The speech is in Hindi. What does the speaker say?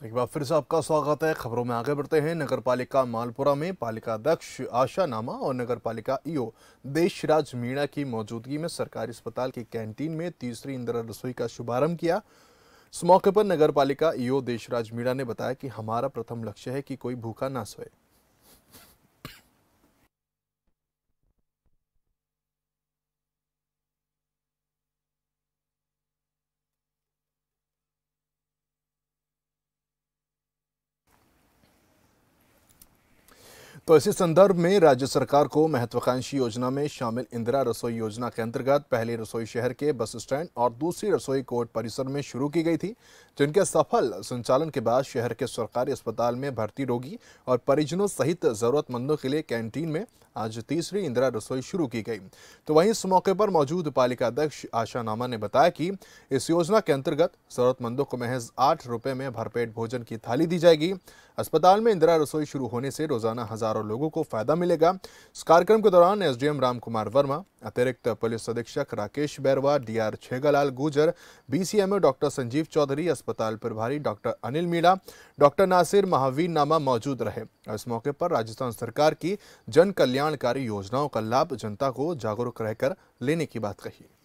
तो एक बार फिर से आपका स्वागत है खबरों में आगे बढ़ते हैं नगर पालिका मालपुरा में पालिका अध्यक्ष आशा नामा और नगर पालिका ईओ देशराज मीणा की मौजूदगी में सरकारी अस्पताल की कैंटीन में तीसरी इंदिरा रसोई का शुभारंभ किया इस मौके पर नगर पालिका ईओ देशराज मीणा ने बताया कि हमारा प्रथम लक्ष्य है कि कोई भूखा ना सोए तो इसी संदर्भ में राज्य सरकार को महत्वाकांक्षी योजना में शामिल इंदिरा रसोई योजना के अंतर्गत पहले रसोई शहर के बस स्टैंड और दूसरी रसोई कोर्ट परिसर में शुरू की गई थी जिनके सफल संचालन के बाद शहर के सरकारी अस्पताल में भर्ती रोगी और परिजनों सहित ज़रूरतमंदों के लिए कैंटीन में आज तीसरी इंदिरा रसोई शुरू की गई तो वहीं इस मौके पर मौजूद पालिका अध्यक्ष आशा नामा ने बताया कि इस योजना के अंतर्गत जरूरतमंदों को महज आठ रुपये में भरपेट भोजन की थाली दी जाएगी अस्पताल में इंदिरा रसोई शुरू होने से रोजाना हजारों हजारों लोगों को फायदा मिलेगा इस कार्यक्रम के दौरान एसडीएम राम कुमार वर्मा अतिरिक्त पुलिस अधीक्षक राकेश बैरवा डीआर छेगालाल गुजर बीसीएमओ डॉक्टर संजीव चौधरी अस्पताल प्रभारी डॉक्टर अनिल मीणा डॉक्टर नासिर महावीर नामा मौजूद रहे इस मौके पर राजस्थान सरकार की जन कल्याणकारी योजनाओं का लाभ जनता को जागरूक रहकर लेने की बात कही